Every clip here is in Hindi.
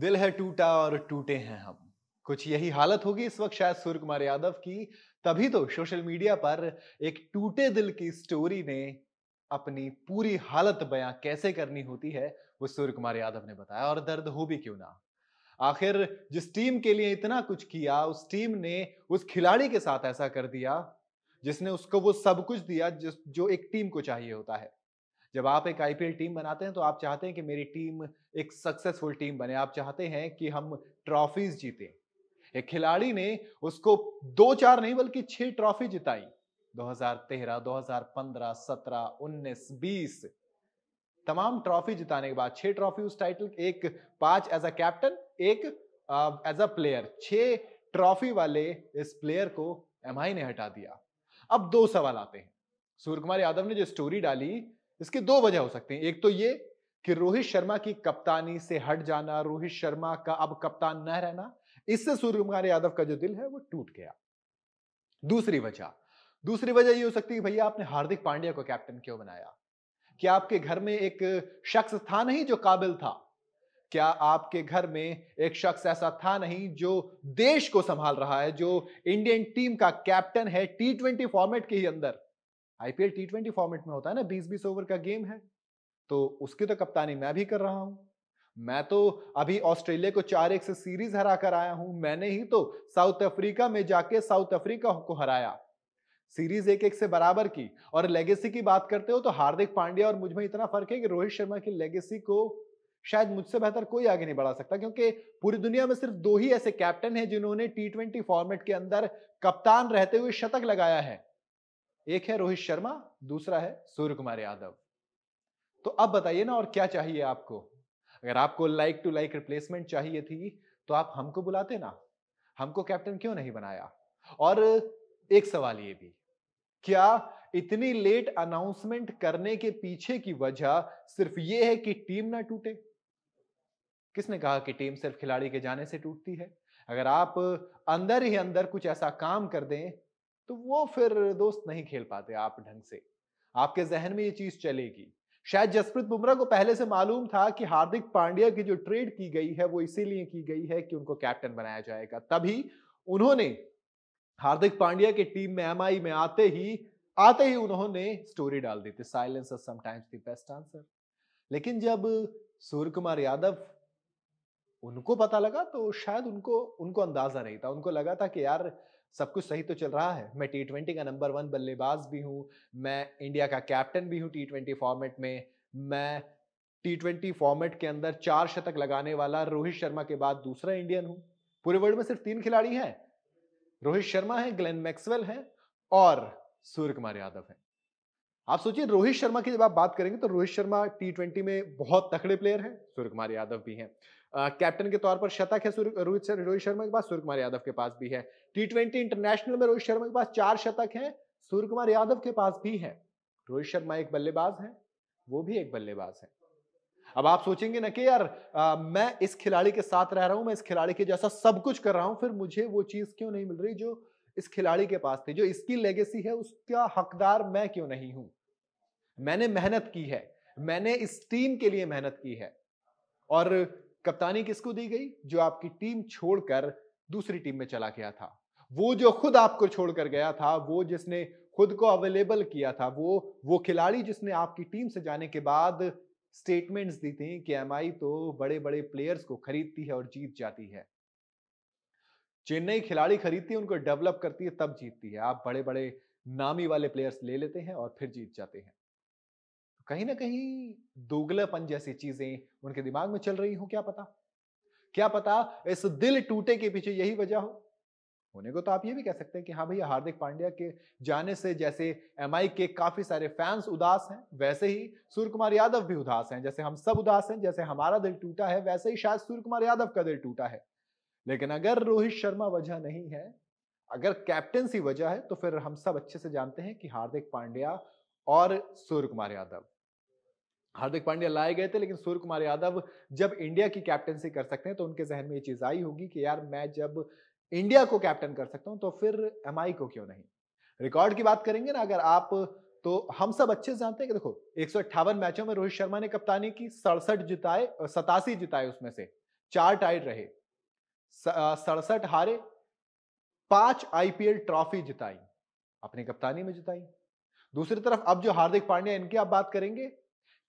दिल है टूटा और टूटे हैं हम कुछ यही हालत होगी इस वक्त शायद सूर्य कुमार यादव की तभी तो सोशल मीडिया पर एक टूटे दिल की स्टोरी ने अपनी पूरी हालत बयां कैसे करनी होती है वो सूर्य कुमार यादव ने बताया और दर्द हो भी क्यों ना आखिर जिस टीम के लिए इतना कुछ किया उस टीम ने उस खिलाड़ी के साथ ऐसा कर दिया जिसने उसको वो सब कुछ दिया जो एक टीम को चाहिए होता है जब आप एक आईपीएल टीम बनाते हैं तो आप चाहते हैं कि मेरी टीम एक सक्सेसफुल टीम बने आप चाहते हैं कि हम ट्रॉफीज जीते एक खिलाड़ी ने उसको दो चार नहीं बल्कि छह ट्रॉफी जिताई 2013, 2015, 17, 19, 20 तमाम ट्रॉफी जिताने के बाद छह ट्रॉफी उस टाइटल एक पांच एज अ कैप्टन एक एज अ प्लेयर छह ट्रॉफी वाले इस प्लेयर को एमआई ने हटा दिया अब दो सवाल आते हैं सूर्य कुमार यादव ने जो स्टोरी डाली इसके दो वजह हो सकते हैं एक तो ये कि रोहित शर्मा की कप्तानी से हट जाना रोहित शर्मा का अब कप्तान न रहना इससे सूर्य कुमार यादव का जो दिल है वो टूट गया दूसरी वजह दूसरी वजह ये हो सकती है भैया आपने हार्दिक पांड्या को कैप्टन क्यों बनाया क्या आपके घर में एक शख्स था नहीं जो काबिल था क्या आपके घर में एक शख्स ऐसा था नहीं जो देश को संभाल रहा है जो इंडियन टीम का कैप्टन है टी ट्वेंटी फॉर्मेट के ही अंदर आईपीएल टी ट्वेंटी फॉर्मेट में होता है ना बीस बीस ओवर का गेम है तो उसकी तो कप्तानी मैं भी कर रहा हूं मैं तो अभी ऑस्ट्रेलिया को चार एक से सीरीज हरा कर आया हूं मैंने ही तो साउथ अफ्रीका में जाके साउथ अफ्रीका को हराया सीरीज एक एक से बराबर की और लेगेसी की बात करते हो तो हार्दिक पांड्या और मुझमें इतना फर्क है कि रोहित शर्मा की लेगेसी को शायद मुझसे बेहतर कोई आगे नहीं बढ़ा सकता क्योंकि पूरी दुनिया में सिर्फ दो ही ऐसे कैप्टन हैं जिन्होंने टी ट्वेंटी फॉर्मेट के अंदर कप्तान रहते हुए शतक लगाया है एक है रोहित शर्मा दूसरा है सूर्य कुमार यादव तो अब बताइए ना और क्या चाहिए आपको अगर आपको लाइक टू लाइक रिप्लेसमेंट चाहिए थी तो आप हमको बुलाते ना हमको कैप्टन क्यों नहीं बनाया और एक सवाल ये भी क्या इतनी लेट अनाउंसमेंट करने के पीछे की वजह सिर्फ ये है कि टीम ना टूटे किसने कहा कि टीम सिर्फ खिलाड़ी के जाने से टूटती है अगर आप अंदर ही अंदर कुछ ऐसा काम कर दें तो वो फिर दोस्त नहीं खेल पाते आप ढंग से आपके जहन में ये चीज चलेगी शायद जसप्रीत बुमराह को पहले से मालूम था कि हार्दिक पांड्या की जो ट्रेड की गई है वो इसीलिए की गई है कि उनको कैप्टन बनाया जाएगा तभी उन्होंने हार्दिक पांड्या की टीम में एमआई में आते ही आते ही उन्होंने स्टोरी डाल दी थी silence sometimes the best answer लेकिन जब सूर्य कुमार यादव उनको पता लगा तो शायद उनको उनको अंदाजा नहीं था उनको लगा था कि यार सब कुछ सही तो चल रहा है मैं टी ट्वेंटी का नंबर वन बल्लेबाज भी हूँ मैं इंडिया का कैप्टन भी हूँ टी ट्वेंटी फॉर्मेट में मैं टी ट्वेंटी फॉर्मेट के अंदर चार शतक लगाने वाला रोहित शर्मा के बाद दूसरा इंडियन हूँ पूरे वर्ल्ड में सिर्फ तीन खिलाड़ी हैं रोहित शर्मा है ग्लेन मैक्सवेल है और सूर्य कुमार यादव है आप सोचिए रोहित शर्मा की जब आप बात करेंगे तो रोहित शर्मा टी ट्वेंटी में बहुत तकड़े प्लेयर हैं सूर्य कुमार यादव भी हैं कैप्टन के तौर पर शतक है रोहित रोहित शर्मा के पास सूर्य कुमार यादव के पास भी है टी ट्वेंटी इंटरनेशनल में रोहित शर्मा के पास चार शतक है सूर्य कुमार यादव के पास भी है रोहित शर्मा एक बल्लेबाज है वो भी एक बल्लेबाज है अब आप सोचेंगे ना कि यार आ, मैं इस खिलाड़ी के साथ रह रहा हूं मैं इस खिलाड़ी के जैसा सब कुछ कर रहा हूं फिर मुझे वो चीज क्यों नहीं मिल रही जो इस खिलाड़ी के पास थी जो इसकी लेगेसी है उसका हकदार मैं क्यों नहीं हूं मैंने मेहनत की है मैंने इस टीम के लिए मेहनत की है और कप्तानी किसको दी गई जो आपकी टीम छोड़कर दूसरी टीम में चला गया था वो जो खुद आपको छोड़कर गया था वो जिसने खुद को अवेलेबल किया था वो वो खिलाड़ी जिसने आपकी टीम से जाने के बाद स्टेटमेंट्स दी थी कि एम तो बड़े बड़े प्लेयर्स को खरीदती है और जीत जाती है चेन्नई खिलाड़ी खरीदती है उनको डेवलप करती है तब जीतती है आप बड़े बड़े नामी वाले प्लेयर्स ले लेते हैं और फिर जीत जाते हैं कहीं ना कहीं दोगलापन जैसी चीजें उनके दिमाग में चल रही हो क्या पता क्या पता इस दिल टूटे के पीछे यही वजह हो होने को तो आप ये भी कह सकते हैं कि हाँ भैया हार्दिक पांड्या के जाने से जैसे एम के काफी सारे फैंस उदास हैं वैसे ही सूर्य कुमार यादव भी उदास हैं जैसे हम सब उदास हैं जैसे हमारा दिल टूटा है वैसे ही शायद सूर्य कुमार यादव का दिल टूटा है लेकिन अगर रोहित शर्मा वजह नहीं है अगर कैप्टनसी वजह है तो फिर हम सब अच्छे से जानते हैं कि हार्दिक पांड्या और सूर्य कुमार यादव हार्दिक पांड्या लाए गए थे लेकिन सूर्य कुमार यादव जब इंडिया की कैप्टनसी कर सकते हैं तो उनके जहन में ये चीज आई होगी कि यार मैं जब इंडिया को कैप्टन कर सकता हूं तो फिर एम को क्यों नहीं रिकॉर्ड की बात करेंगे ना अगर आप तो हम सब अच्छे से जानते हैं कि देखो एक मैचों में रोहित शर्मा ने कप्तानी की सड़सठ जिताए सतासी जिताए उसमें से चार टाइड रहे सड़सठ हारे पांच आईपीएल ट्रॉफी जिताई अपनी कप्तानी में जिताई दूसरी तरफ अब जो हार्दिक पांड्या इनकी आप बात करेंगे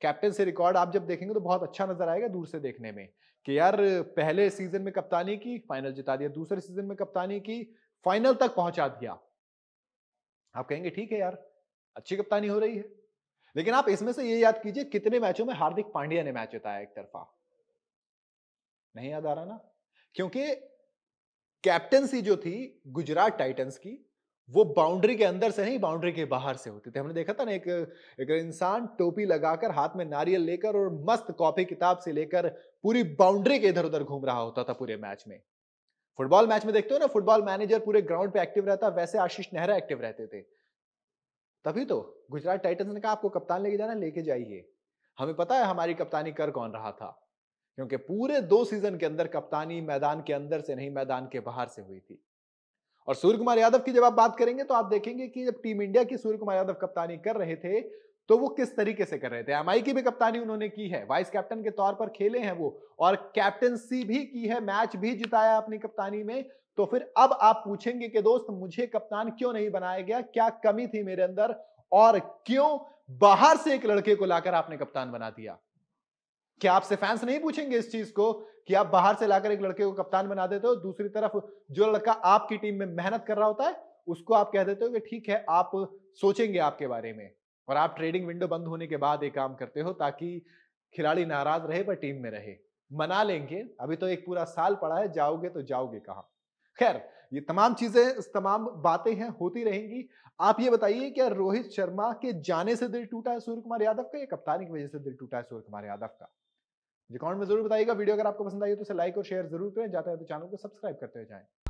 कैप्टन से रिकॉर्ड आप जब देखेंगे तो बहुत अच्छा नजर आएगा दूर से देखने में कि यार पहले सीजन में कप्तानी की फाइनल जिता दिया दूसरे सीजन में कप्तानी की फाइनल तक पहुंचा दिया आप कहेंगे ठीक है यार अच्छी कप्तानी हो रही है लेकिन आप इसमें से ये याद कीजिए कितने मैचों में हार्दिक पांड्या ने मैच जिताया एक तरफा नहीं याद आ रहा ना क्योंकि कैप्टनसी जो थी गुजरात टाइटंस की वो बाउंड्री के अंदर से नहीं बाउंड्री के बाहर से होते थे हमने देखा था ना एक एक इंसान टोपी लगाकर हाथ में नारियल लेकर और मस्त कॉपी किताब से लेकर पूरी बाउंड्री के इधर उधर घूम रहा होता था पूरे मैच में फुटबॉल मैच में देखते हो ना फुटबॉल मैनेजर पूरे ग्राउंड पे एक्टिव रहता वैसे आशीष नेहरा एक्टिव रहते थे तभी तो गुजरात टाइटन्स ने कहा आपको कप्तान लेके जाना लेके जाइए हमें पता है हमारी कप्तानी कर कौन रहा था क्योंकि पूरे दो सीजन के अंदर कप्तानी मैदान के अंदर से नहीं मैदान के बाहर से हुई थी और सूर्य कुमार यादव की जब आप बात करेंगे तो आप देखेंगे कि जब टीम इंडिया की सूर्य कुमार यादव कप्तानी कर रहे थे तो वो किस तरीके से कर रहे थे एमआई की भी कप्तानी उन्होंने की है वाइस कैप्टन के तौर पर खेले हैं वो और कैप्टनसी भी की है मैच भी जिताया अपनी कप्तानी में तो फिर अब आप पूछेंगे कि दोस्त मुझे कप्तान क्यों नहीं बनाया गया क्या कमी थी मेरे अंदर और क्यों बाहर से एक लड़के को लाकर आपने कप्तान बना दिया क्या आपसे फैंस नहीं पूछेंगे इस चीज को कि आप बाहर से लाकर एक लड़के को कप्तान बना देते हो दूसरी तरफ जो लड़का आपकी टीम में मेहनत कर रहा होता है उसको आप कह देते हो कि ठीक है आप सोचेंगे आपके बारे में और आप ट्रेडिंग विंडो बंद होने के बाद एक काम करते हो ताकि खिलाड़ी नाराज रहे पर टीम में रहे मना लेंगे अभी तो एक पूरा साल पड़ा है जाओगे तो जाओगे कहाँ खैर ये तमाम चीजें तमाम बातें हैं होती रहेंगी आप ये बताइए क्या रोहित शर्मा के जाने से दिल टूटा है सूर्य कुमार यादव का या कप्तानी की वजह से दिल टूटा है सूर्य कुमार यादव का मुझे कमेंट में जरूर बताइएगा वीडियो अगर आपको पसंद आई तो उसे लाइक और शेयर जरूर करें जाते हैं तो चैनल को सब्सक्राइब करते हुए जाएं